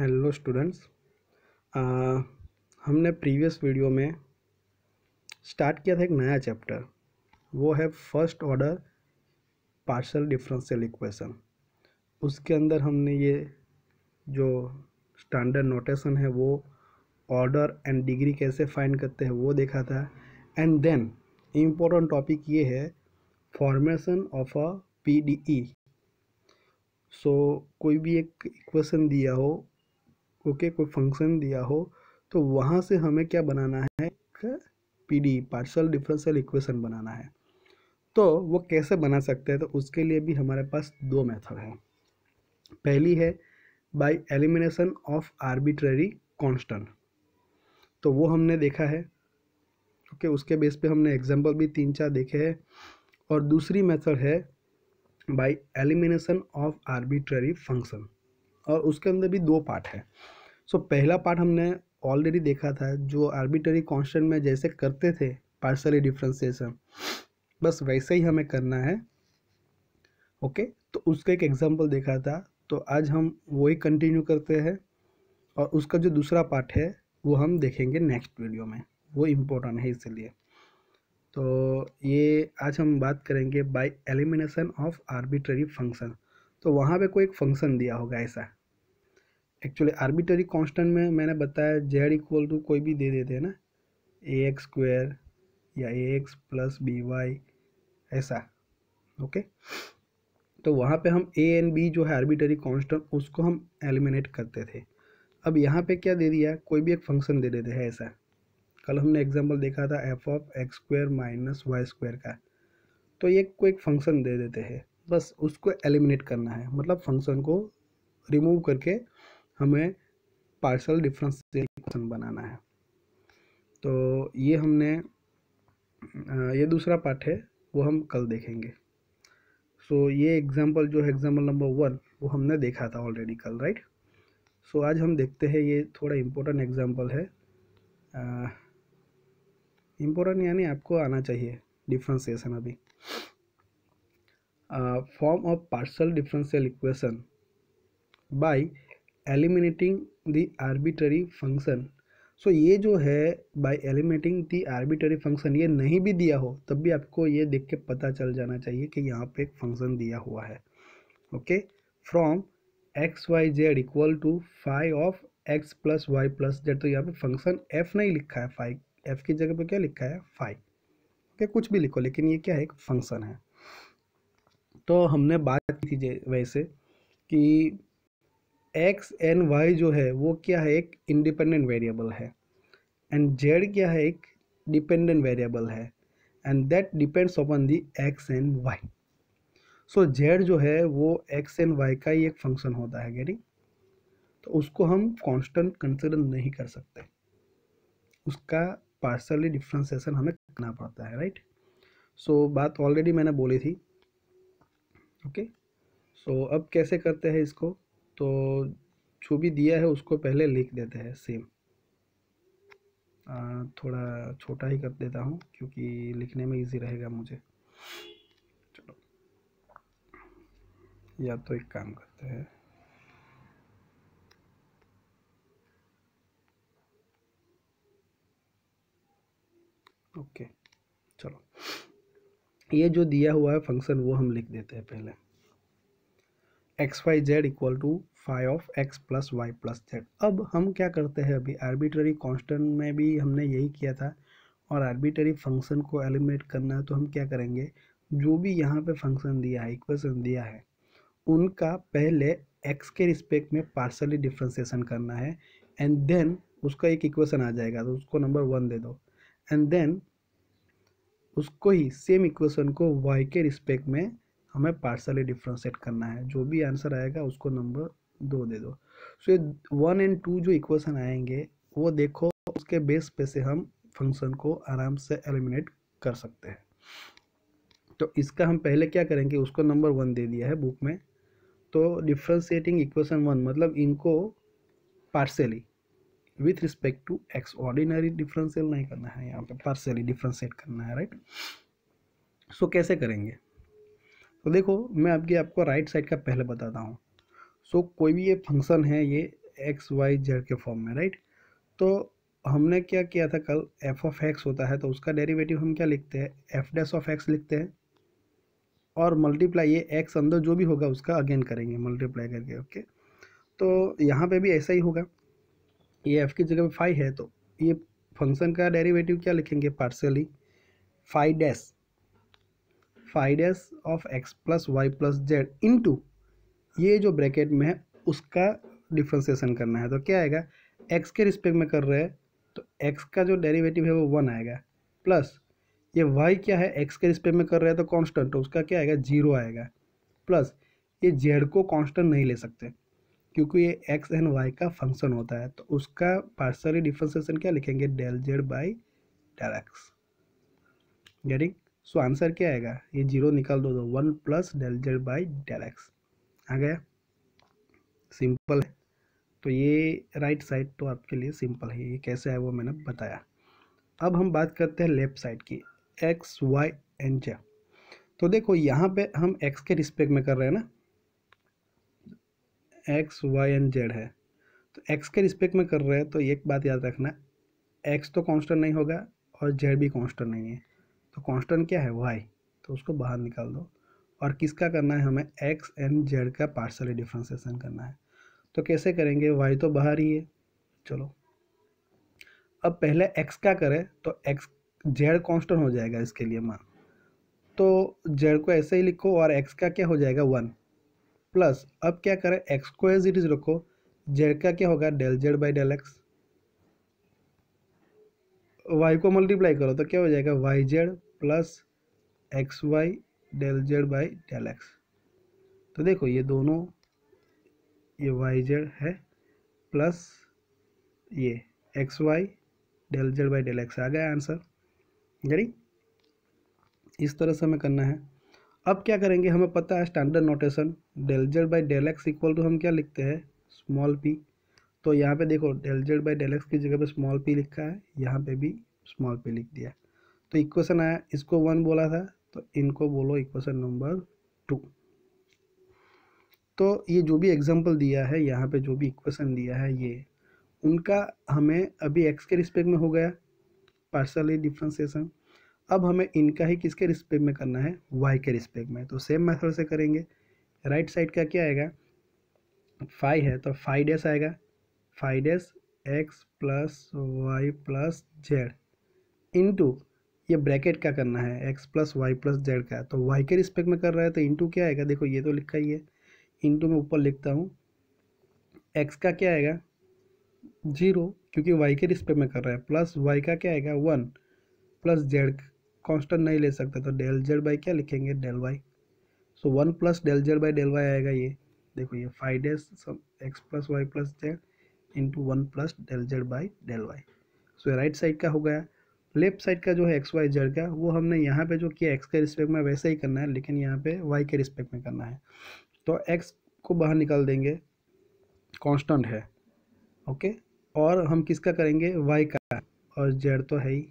Hello students हमने previous video में start किया था एक नया चैप्टर वो है first order partial differential equation उसके अंदर हमने ये जो स्टैंडर्ड नोटेशन है वो ऑर्डर एंड डिग्री कैसे फाइंड करते हैं वो देखा था एंड देन इम्पोर्टेंट टॉपिक ये है formation of a E so so, कोई भी एक इक्वेशन दिया हो ओके कोई फंक्शन दिया हो तो वहाँ से हमें क्या बनाना है एक डी पार्शल डिफरेंशियल इक्वेशन बनाना है तो वो कैसे बना सकते हैं तो उसके लिए भी हमारे पास दो मेथड है पहली है by elimination of arbitrary constant तो वो हमने देखा है ओके उसके बेस पे हमने एग्जांपल भी तीन चार देखे हैं और दूसरी मेथड है by elimination of arbitrary function और उसके अंदर भी दो पार्ट है सो so, पहला पार्ट हमने ऑलरेडी देखा था जो आर्बिटरी कॉन्स्टेंट में जैसे करते थे पार्सली डिफ्रेंसीसन बस वैसे ही हमें करना है ओके okay? तो उसका एक एग्जाम्पल देखा था तो आज हम वही कंटिन्यू करते हैं और उसका जो दूसरा पार्ट है वो हम देखेंगे नेक्स्ट वीडियो में वो इम्पोर्टेंट है इसलिए तो ये आज हम बात करेंगे by elimination of arbitrary function तो वहाँ पे कोई एक फंक्शन दिया होगा ऐसा एक्चुअली आर्बिटरी कांस्टेंट में मैंने बताया जेड इक्वल टू कोई भी दे देते हैं ना ए एक्स स्क्वेयर या A X plus B Y ऐसा ओके तो वहाँ पे हम ए एन बी जो है आर्बिटरी कांस्टेंट उसको हम एलिमिनेट करते थे अब यहाँ पे क्या दे दिया कोई भी एक फंक्शन दे देते हैं ऐसा कल हमने एग्जाम्पल देखा था F of X square minus Y square का तो ये कोई एक फंक्शन दे देते हैं बस उसको एलिमिनेट करना है मतलब फंक्शन को रिमूव करके हमें पार्सल डिफरेंस बनाना है तो ये हमने ये दूसरा पार्ट है वो हम कल देखेंगे सो so, ये एग्जाम्पल जो है एग्जाम्पल नंबर वन वो हमने देखा था ऑलरेडी कल राइट सो so, आज हम देखते हैं ये थोड़ा इम्पोर्टेंट एग्जाम्पल है इम्पोर्टेंट यानी आपको आना चाहिए डिफ्रेंसिएशन अभी form form of partial differential equation by eliminating the arbitrary function so so, ये जो है by eliminating the arbitrary function ये नहीं भी दिया हो तब भी आपको ये देख के पता चल जाना चाहिए कि यहाँ पे एक फंक्शन दिया हुआ है okay from X Y Z equal to five of X plus Y plus Z तो यहाँ पे फंक्शन एफ नहीं लिखा है फाइव एफ की जगह पे क्या लिखा है फाइव ओके okay, कुछ भी लिखो लेकिन ये क्या है एक फंक्शन है तो हमने बात की थी वैसे कि एक्स एंड वाई जो है वो क्या है एक इंडिपेंडेंट वेरिएबल है एंड जेड क्या है एक डिपेंडेंट वेरिएबल है and that depends upon the X and Y so Z जो है वो एक्स एंड वाई का ही एक फंक्शन होता है गेटिंग तो उसको हम कांस्टेंट कंसिडर नहीं कर सकते उसका पार्सली डिफ्रेंसिएशन हमें करना पड़ता है राइट right? सो so, बात ऑलरेडी मैंने बोली थी ओके सो अब कैसे करते हैं इसको तो जो भी दिया है उसको पहले लिख देते हैं सेम थोड़ा छोटा ही कर देता हूँ क्योंकि लिखने में इजी रहेगा मुझे चलो या तो एक काम करते हैं ओके चलो ये जो दिया हुआ है फंक्शन वो हम लिख देते हैं पहले X Y Z equal to five of X plus Y plus Z अब हम क्या करते हैं अभी आर्बिटरी कांस्टेंट में भी हमने यही किया था और आर्बिटरी फंक्शन को एलिमिनेट करना है तो हम क्या करेंगे जो भी यहाँ पे फंक्शन दिया है इक्वेशन दिया है उनका पहले एक्स के रिस्पेक्ट में पार्सली डिफ्रेंसिएशन करना है एंड देन उसका एक इक्वेशन आ जाएगा तो उसको नंबर वन दे दो एंड देन उसको ही सेम इक्वेशन को वाई के रिस्पेक्ट में हमें पार्सली डिफ्रेंशिएट करना है जो भी आंसर आएगा उसको नंबर दो दे दो सो ये वन एंड टू जो इक्वेशन आएंगे वो देखो उसके बेस पे से हम फंक्शन को आराम से एलिमिनेट कर सकते हैं तो इसका हम पहले क्या करेंगे उसको नंबर वन दे दिया है बुक में तो डिफ्रेंशिएटिंग इक्वेशन वन मतलब इनको partially with respect to X ordinary differential नहीं करना है यहाँ पे पार्सियली डिफ्रेंशिएट करना है राइट सो so, कैसे करेंगे तो देखो मैं आपकी आपको राइट साइड का पहले बताता हूँ सो so, कोई भी ये फंक्शन है ये एक्स वाई जेड के फॉर्म में राइट तो हमने क्या किया था कल एफ ऑफ एक्स होता है तो उसका डेरिवेटिव हम क्या लिखते हैं एफ डैश ऑफ एक्स लिखते हैं और मल्टीप्लाई ये एक्स अंदर जो भी होगा उसका अगेन करेंगे मल्टीप्लाई करके ओके तो यहाँ पे भी ऐसा ही होगा ये एफ की जगह पे फाइव है तो ये फंक्शन का डेरिवेटिव क्या लिखेंगे partially five dash five dash of X plus Y plus Z into ये जो ब्रैकेट में है उसका डिफ्रेंसिएशन करना है तो क्या आएगा एक्स के रिस्पेक्ट में कर रहे हैं तो एक्स का जो डेरिवेटिव है वो वन आएगा प्लस ये वाई क्या है एक्स के रिस्पेक्ट में कर रहे हैं तो कॉन्स्टेंट तो उसका क्या आएगा जीरो आएगा प्लस ये जेड को कॉन्स्टेंट नहीं ले सकते क्योंकि ये एक्स एंड वाई का फंक्शन होता है तो उसका पार्सल डिफ्रेंसिएशन क्या लिखेंगे del Z by del X getting so answer क्या आएगा ये जीरो निकाल दो दो one plus del Z by del X आ गया सिंपल है तो ये राइट साइड तो आपके लिए सिंपल है ये कैसे है वो मैंने बताया अब हम बात करते हैं लेफ्ट साइड की एक्स वाई एंड जेड तो देखो यहाँ पे हम एक्स के रिस्पेक्ट में कर रहे हैं ना एक्स वाई एंड जेड है तो एक्स के रिस्पेक्ट में कर रहे हैं तो एक बात याद रखना एक्स तो कांस्टेंट नहीं होगा और जेड भी कांस्टेंट नहीं है तो कांस्टेंट क्या है वाई तो उसको बाहर निकाल दो और किसका करना है हमें एक्स एंड जेड का पार्सली डिफ्रेंसीसन करना है तो कैसे करेंगे वाई तो बाहर ही है चलो अब पहले एक्स का करें तो एक्स जेड कॉन्स्टेंट हो जाएगा इसके लिए मान तो जेड को ऐसे ही लिखो और एक्स का क्या हो जाएगा वन प्लस अब क्या करें एक्स को एज इट इज रखो जेड का क्या होगा del Z by del X Y को मल्टीप्लाई करो तो क्या हो जाएगा Y Z plus X Y del Z by del X तो देखो ये दोनों ये वाई जेड है प्लस ये X Y del Z by del X आ गया आंसर यानी इस तरह से हमें करना है अब क्या करेंगे हमें पता है standard notation del Z by del X equal to हम क्या लिखते हैं स्मॉल पी तो यहाँ पे देखो del Z by del X की जगह पे स्मॉल पी लिखा है यहाँ पे भी स्मॉल पी लिख दिया तो इक्वेशन आया इसको वन बोला था तो इनको बोलो इक्वेशन नंबर टू तो ये जो भी एग्जाम्पल दिया है यहाँ पर जो भी इक्वेशन दिया है ये उनका हमें अभी एक्स के रिस्पेक्ट में हो गया पार्सली डिफ्रेंसिएशन अब हमें इनका ही किसके रिस्पेक्ट में करना है वाई के रिस्पेक्ट में तो सेम मेथड से करेंगे राइट साइड का क्या आएगा फाइव है तो फाइव डेस आएगा five dash X plus Y plus Z into ये ब्रैकेट का करना है X plus Y plus Z का तो वाई के रिस्पेक्ट में कर रहा है तो इंटू क्या आएगा देखो ये तो लिखा ही है इंटू मैं ऊपर लिखता हूँ एक्स का क्या आएगा जीरो क्योंकि वाई के रिस्पेक्ट में कर रहा है प्लस वाई का क्या आएगा वन प्लस जेड कांस्टेंट नहीं ले सकते तो डेल जेड बाई क्या लिखेंगे del Y so one plus del Z by del Y आएगा ये देखो ये five dash X plus Y plus Z into one plus del Z by del Y so ये राइट साइड का हो गया लेफ्ट साइड का जो है एक्स वाई जेड का वो हमने यहाँ पे जो किया एक्स के रिस्पेक्ट में वैसे ही करना है लेकिन यहाँ पे वाई के रिस्पेक्ट में करना है तो एक्स को बाहर निकाल देंगे कांस्टेंट है ओके और हम किसका करेंगे वाई का और जेड तो है ही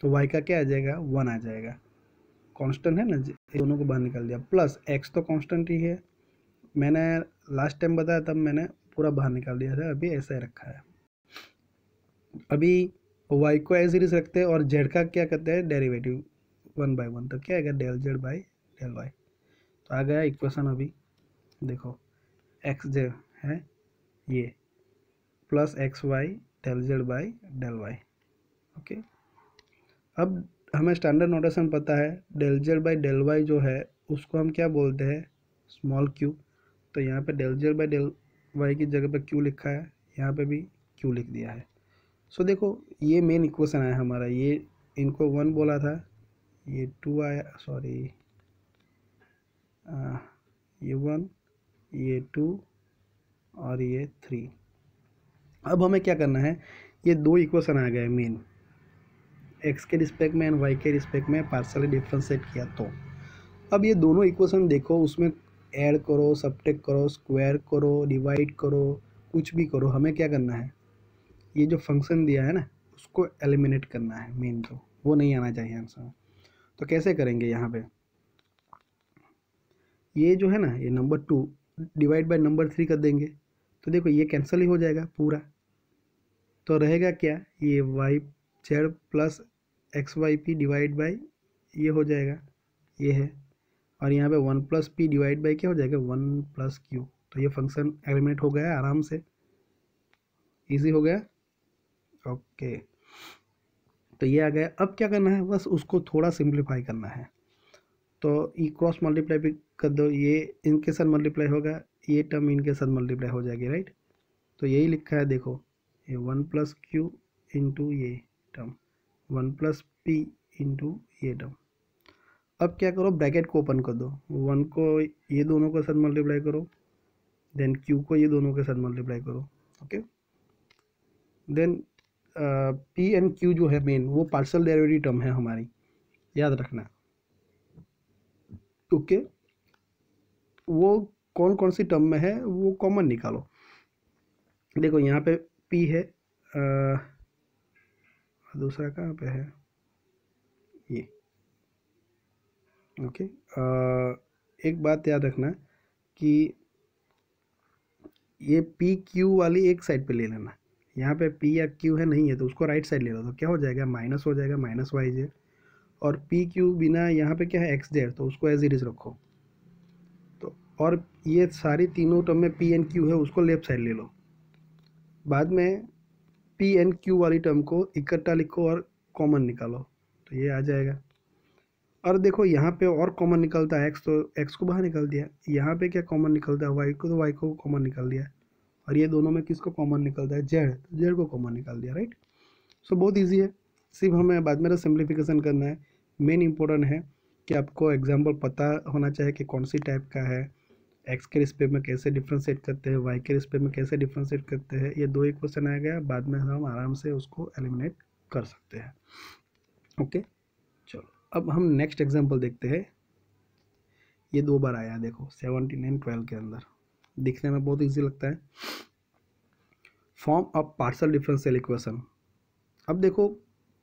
तो वाई का क्या आ जाएगा वन आ जाएगा कांस्टेंट है ना दोनों को बाहर निकाल दिया प्लस एक्स तो कांस्टेंट ही है मैंने लास्ट टाइम बताया तब मैंने पूरा बाहर निकाल दिया था अभी ऐसा ही रखा है अभी वाई को ए सीरीज रखते हैं और जेड का क्या करते हैं डेरिवेटिव वन बाई वन तो क्या आएगा del Z by del Y तो आ गया इक्वेशन अभी देखो एक्स जेड है ये plus X Y del Z by del Y okay अब हमें स्टैंडर्ड नोटेशन पता है del Z by del Y जो है उसको हम क्या बोलते हैं स्मॉल क्यू तो यहाँ पे del Z by del Y की जगह पे क्यू लिखा है यहाँ पे भी क्यू लिख दिया है सो so, देखो ये मेन इक्वेशन आया हमारा ये इनको वन बोला था ये टू आया सॉरी ये वन ये टू और ये थ्री अब हमें क्या करना है ये दो इक्वेशन आ गए मेन एक्स के रिस्पेक्ट में एंड वाई के रिस्पेक्ट में पार्शली डिफ्रेंशिएट किया तो अब ये दोनों इक्वेशन देखो उसमें ऐड करो सबटेक करो स्क्वायर करो डिवाइड करो कुछ भी करो हमें क्या करना है ये जो फंक्शन दिया है ना उसको एलिमिनेट करना है मेन तो वो नहीं आना चाहिए आंसर तो कैसे करेंगे यहाँ पे ये जो है ना ये number two divide by number three कर देंगे तो देखो ये कैंसिल ही हो जाएगा पूरा तो रहेगा क्या ये Y Z plus X Y P divide by ये हो जाएगा ये है और यहाँ पे one plus P divide by क्या हो जाएगा वन प्लस क्यू तो ये फंक्शन एलिमिनेट हो गया आराम से इजी हो गया ओके तो ये आ गया अब क्या करना है बस उसको थोड़ा सिंप्लीफाई करना है तो ये क्रॉस मल्टीप्लाई भी कर दो ये इनके साथ मल्टीप्लाई होगा ये टर्म इनके साथ मल्टीप्लाई हो जाएगी राइट तो यही लिखा है देखो ये वन प्लस क्यू इंटू ये term one plus P into ये टर्म अब क्या करो ब्रैकेट को ओपन कर दो वन को ये दोनों के साथ मल्टीप्लाई करो देन क्यू को ये दोनों के साथ मल्टीप्लाई करो okay then P and Q जो है मेन वो पार्सल डेरिवेटिव टर्म है हमारी याद रखना ओके okay? वो कौन कौन सी टर्म में है वो कॉमन निकालो देखो यहाँ पे पी है आ, uh, दूसरा कहाँ पे है ये ओके आ, एक बात याद रखना कि ये पी क्यू वाली एक साइड पे ले लेना यहाँ पे पी या क्यू है नहीं है तो उसको राइट साइड ले लो तो क्या हो जाएगा माइनस हो जाएगा माइनस वाई जे और पी क्यू बिना यहाँ पे क्या है एक्स जेड तो उसको एज इज रखो तो और ये सारी तीनों टर्म में पी एंड क्यू है उसको लेफ्ट साइड ले लो बाद में पी एन क्यू वाली टर्म को इकट्ठा लिखो और कॉमन निकालो तो ये आ जाएगा और देखो यहाँ पे और कॉमन निकलता है एक्स तो एक्स को बाहर निकल दिया यहाँ पे क्या कॉमन निकलता है वाई को तो वाई को कॉमन निकल दिया और ये दोनों में किसको कॉमन निकलता है जेड तो जेड को कॉमन निकाल दिया राइट सो बहुत ईजी है सिर्फ हमें बाद में सिम्प्लीफिकेशन करना है मेन इम्पोर्टेंट है कि आपको एग्जाम्पल पता होना चाहिए कि कौन सी टाइप का है एक्स के रिस्पेक्ट में कैसे डिफ्रेंशिएट करते हैं वाई के रिस्पेक्ट में कैसे डिफ्रेंशिएट करते हैं ये दो ही क्वेश्चन आ गया बाद में हम आराम से उसको एलिमिनेट कर सकते हैं ओके चलो अब हम नेक्स्ट एग्जाम्पल देखते हैं ये दो बार आया देखो सेवनटीन एंड ट्वेल्व के अंदर दिखने में बहुत ईजी लगता है form of partial differential equation अब देखो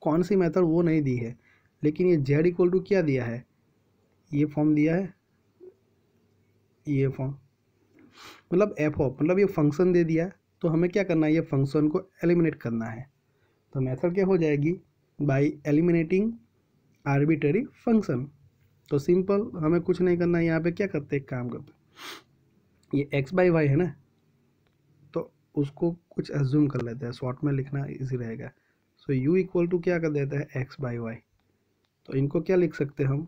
कौन सी मेथड वो नहीं दी है लेकिन ये जेड इक्वल टू क्या दिया है ये फॉर्म दिया है ये ओ मतलब एफ ऑफ मतलब ये फंक्शन दे दिया तो हमें क्या करना है ये फंक्शन को एलिमिनेट करना है तो मेथड क्या हो जाएगी बाई एलिमिनेटिंग आर्बिटरी फंक्शन तो सिंपल हमें कुछ नहीं करना है यहाँ पे क्या करते हैं काम करते ये एक्स बाई वाई है ना तो उसको कुछ एज्यूम कर लेते हैं शॉर्ट में लिखना इजी रहेगा सो यू इक्वल टू क्या कर देता है एक्स बाई वाई तो इनको क्या लिख सकते हैं हम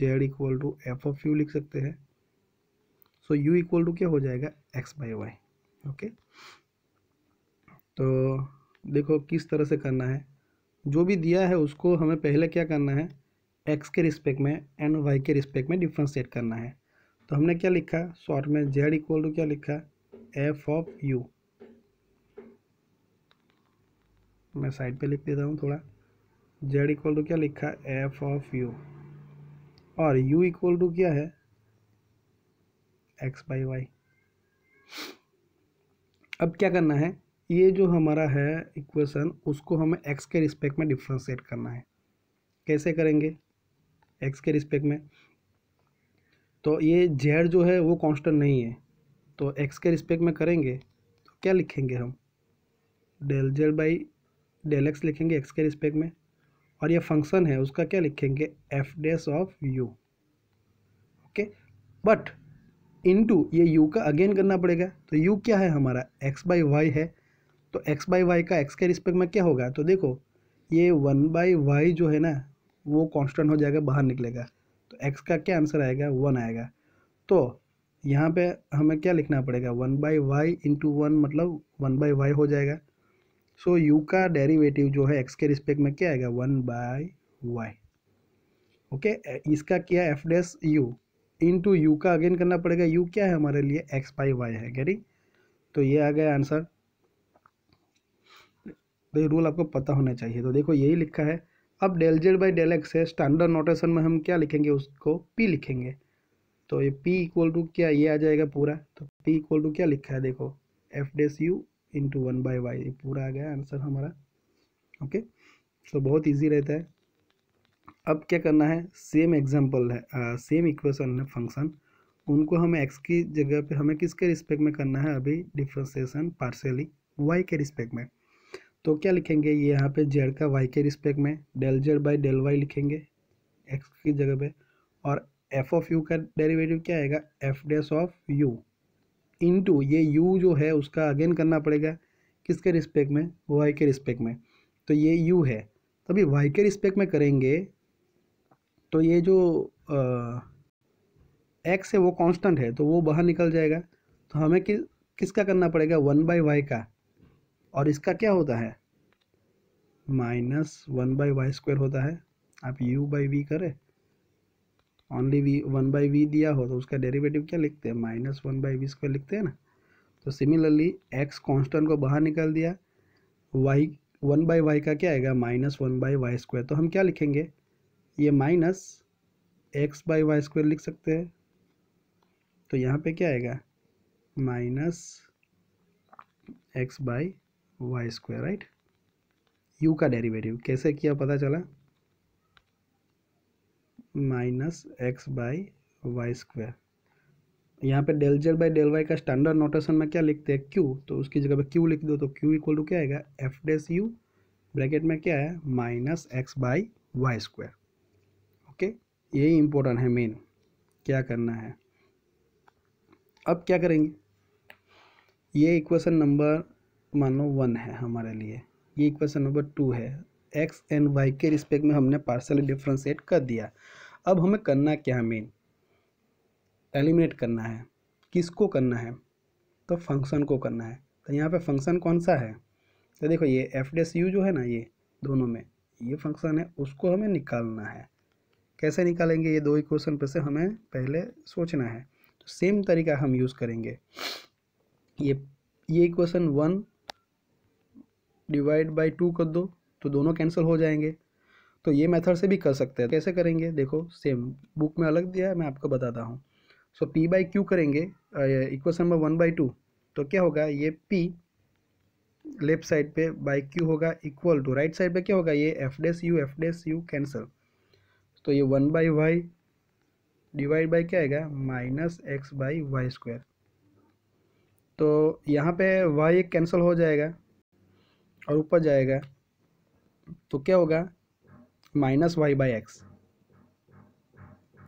Z equal to F of U लिख सकते हैं सो u इक्वल टू क्या हो जाएगा एक्स बाई वाई ओके तो देखो किस तरह से करना है जो भी दिया है उसको हमें पहले क्या करना है एक्स के रिस्पेक्ट में एंड वाई के रिस्पेक्ट में डिफ्रेंशिएट करना है तो हमने क्या लिखा शॉर्ट में जेड इक्वल टू क्या लिखा एफ ऑफ यू मैं साइड पे लिख देता हूँ थोड़ा जेड इक्वल टू क्या लिखा एफ ऑफ यू और यू इक्वल टू क्या है एक्स बाई वाई अब क्या करना है ये जो हमारा है इक्वेशन उसको हमें एक्स के रिस्पेक्ट में डिफ्रेंशिएट करना है कैसे करेंगे एक्स के रिस्पेक्ट में तो ये जेड जो है वो कांस्टेंट नहीं है तो एक्स के रिस्पेक्ट में करेंगे तो क्या लिखेंगे हम del Z by del X लिखेंगे एक्स के रिस्पेक्ट में और ये फंक्शन है उसका क्या लिखेंगे F dash of U okay but into ये यू का अगेन करना पड़ेगा तो यू क्या है हमारा एक्स बाई वाई है तो एक्स बाई वाई का एक्स के रिस्पेक्ट में क्या होगा तो देखो ये वन बाई वाई जो है ना वो कांस्टेंट हो जाएगा बाहर निकलेगा तो एक्स का क्या आंसर आएगा वन आएगा तो यहाँ पे हमें क्या लिखना पड़ेगा one by Y into one मतलब वन बाई वाई हो जाएगा सो so, यू का डेरिवेटिव जो है एक्स के रिस्पेक्ट में क्या आएगा वन बाई वाई ओके इसका क्या f dash u into u का अगेन करना पड़ेगा यू क्या है हमारे लिए एक्स बाई वाई है गेटिंग तो ये आ गया आंसर तो ये रूल आपको पता होना चाहिए तो देखो यही लिखा है अब del Z by del x है स्टैंडर्ड नोटेशन में हम क्या लिखेंगे उसको पी लिखेंगे तो ये पी इक्वल टू क्या ये आ जाएगा पूरा तो पी इक्वल टू क्या लिखा है देखो f dash u into one by y ये पूरा आ गया आंसर हमारा ओके okay? सो तो बहुत ईजी रहता है अब क्या करना है सेम एग्जाम्पल है आ, सेम इक्वेशन है फंक्शन उनको हमें एक्स की जगह पे हमें किसके रिस्पेक्ट में करना है अभी डिफ्रेंसिएशन पार्शली वाई के रिस्पेक्ट में तो क्या लिखेंगे ये यहाँ पे जेड का वाई के रिस्पेक्ट में del Z by del y लिखेंगे एक्स की जगह पे और एफ ऑफ यू का डेरिवेटिव क्या आएगा f dash of u into ये यू जो है उसका अगेन करना पड़ेगा किसके रिस्पेक्ट में वाई के रिस्पेक्ट में तो ये यू है तभी वाई के रिस्पेक्ट में करेंगे तो ये जो एक्स है वो कांस्टेंट है तो वो बाहर निकल जाएगा तो हमें कि, किसका करना पड़ेगा वन बाई वाई का और इसका क्या होता है minus one by y square होता है आप यू बाई वी करें only v one by v दिया हो तो उसका डेरिवेटिव क्या लिखते हैं minus one by v square लिखते हैं ना तो सिमिलरली एक्स कांस्टेंट को बाहर निकाल दिया वाई वन बाई वाई का क्या आएगा minus one by y square तो हम क्या लिखेंगे ये minus x by y square लिख सकते हैं तो यहाँ पे क्या आएगा minus x by y square right u का डेरिवेटिव कैसे किया पता चला minus x by y square यहाँ पे del Z by del y का स्टैंडर्ड नोटेशन में क्या लिखते हैं क्यू तो उसकी जगह पे क्यू लिख दो तो क्यू इक्वल टू क्या आएगा एफ डेस यू ब्रैकेट में क्या है minus x by y square okay यही इम्पोर्टेंट है मेन क्या करना है अब क्या करेंगे ये इक्वेशन नंबर मान लो वन है हमारे लिए ये इक्वेशन नंबर टू है एक्स एंड वाई के रिस्पेक्ट में हमने पार्सल डिफ्रेंशिएट कर दिया अब हमें करना क्या है मेन एलिमिनेट करना है किसको करना है तो फंक्शन को करना है तो यहाँ पे फंक्शन कौन सा है तो देखो ये एफ डेस यू जो है ना ये दोनों में ये फंक्शन है उसको हमें निकालना है कैसे निकालेंगे ये दो इक्वेशन पर से हमें पहले सोचना है तो सेम तरीका हम यूज़ करेंगे ये ये equation one divide by two कर दो तो दोनों कैंसिल हो जाएंगे तो ये मेथड से भी कर सकते हैं कैसे करेंगे देखो सेम बुक में अलग दिया है मैं आपको बताता हूँ सो पी बाई क्यू करेंगे equation number one by two तो क्या होगा ये पी लेफ्ट साइड पे बाई क्यू होगा इक्वल टू राइट साइड पे क्या होगा ये f dash u f dash u cancel तो ये one by y divide by क्या आएगा minus x by y square तो यहाँ पे वाई एक कैंसिल हो जाएगा और ऊपर जाएगा तो क्या होगा minus y by x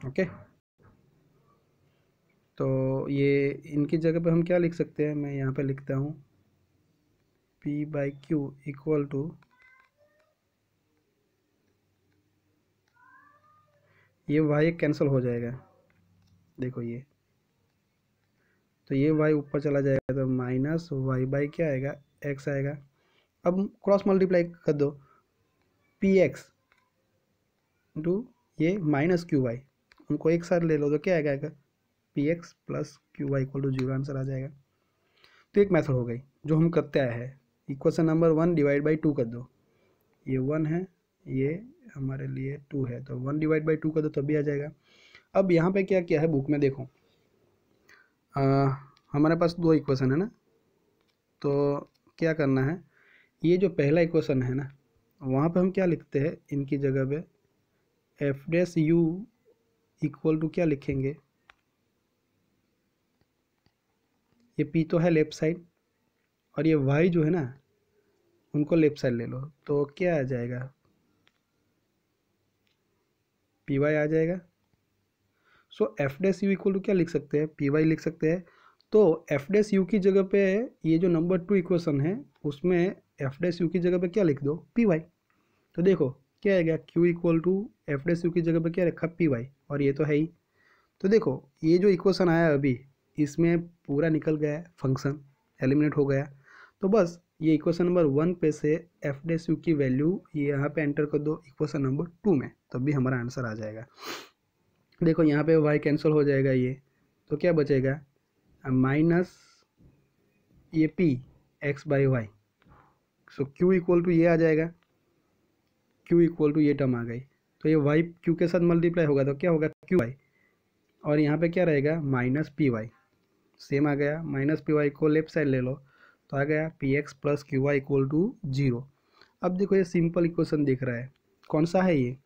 okay तो ये इनकी जगह पे हम क्या लिख सकते हैं मैं यहाँ पे लिखता हूँ p by q equal to ये वाई कैंसिल हो जाएगा देखो ये तो ये वाई ऊपर चला जाएगा तो माइनस वाई बाई क्या आएगा एक्स आएगा अब क्रॉस मल्टीप्लाई कर दो पी एक्स टू ये माइनस क्यू वाई उनको एक साथ ले लो तो क्या आएगा p x plus q y equal to zero answer आ जाएगा तो एक मेथड हो गई जो हम करते आए हैं equation number one divide by two कर दो ये वन है ये हमारे लिए टू है तो वन डिवाइड बाई टू का तो तभी आ जाएगा अब यहाँ पे क्या क्या है बुक में देखो आ, हमारे पास दो इक्वेशन है ना तो क्या करना है ये जो पहला इक्वेशन है ना वहाँ पे हम क्या लिखते हैं इनकी जगह पे f dash u equal to क्या लिखेंगे ये पी तो है लेफ्ट साइड और ये वाई जो है ना उनको लेफ्ट साइड ले लो तो क्या आ जाएगा पी वाई आ जाएगा so f dash u equal to क्या लिख सकते हैं पी वाई लिख सकते हैं तो एफ डेस यू की जगह पे ये जो नंबर टू इक्वेशन है उसमें एफ डेस यू की जगह पे क्या लिख दो पी वाई तो देखो क्या आएगा q equal to f dash u की जगह पे क्या रखा पी वाई और ये तो है ही तो देखो ये जो इक्वेशन आया अभी इसमें पूरा निकल गया फंक्शन एलिमिनेट हो गया तो बस ये इक्वेशन नंबर वन पे से एफ डे यू की वैल्यू ये यहाँ पे एंटर कर दो इक्वेशन नंबर टू में तब भी हमारा आंसर आ जाएगा देखो यहाँ पे वाई कैंसिल हो जाएगा ये तो क्या बचेगा माइनस ये p x by y so q equal to ये आ जाएगा क्यू इक्वल टू ये टर्म आ गई तो ये वाई क्यू के साथ मल्टीप्लाई होगा तो क्या होगा क्यू वाई और यहाँ पे क्या रहेगा माइनस पी वाई सेम आ गया माइनस पी वाई को लेफ्ट साइड ले लो तो आ गया p x plus q y equal to zero अब देखो ये सिंपल इक्वेशन दिख रहा है कौन सा है ये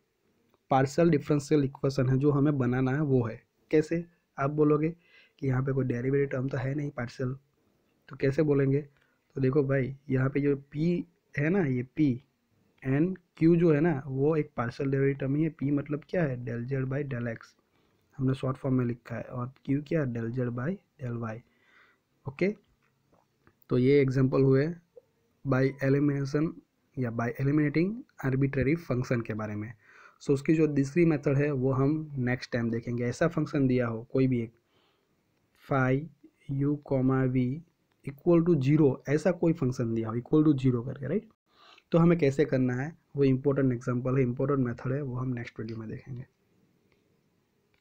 पार्सल डिफरेंशियल इक्वेशन है जो हमें बनाना है वो है कैसे आप बोलोगे कि यहाँ पे कोई डेरिवेटिव टर्म तो है नहीं पार्सल तो कैसे बोलेंगे तो देखो भाई यहाँ पे जो पी है ना ये पी एन क्यू जो है ना वो एक पार्सल डेरिवेटिव टर्म ही है पी मतलब क्या है del Z by del x हमने शॉर्ट फॉर्म में लिखा है और क्यू क्या है del Z by del Y okay तो ये एग्जाम्पल हुए बाई एलिमिनेशन या बाय एलिमिनेटिंग आर्बिट्रेरी फंक्शन के बारे में सो so, उसकी जो दूसरी मेथड है वो हम नेक्स्ट टाइम देखेंगे ऐसा फंक्शन दिया हो कोई भी एक phi u comma v equal to zero ऐसा कोई फंक्शन दिया हो इक्वल टू जीरो करके राइट तो हमें कैसे करना है वो इम्पोर्टेंट एग्जाम्पल है इम्पोर्टेंट मेथड है वो हम नेक्स्ट वीडियो में देखेंगे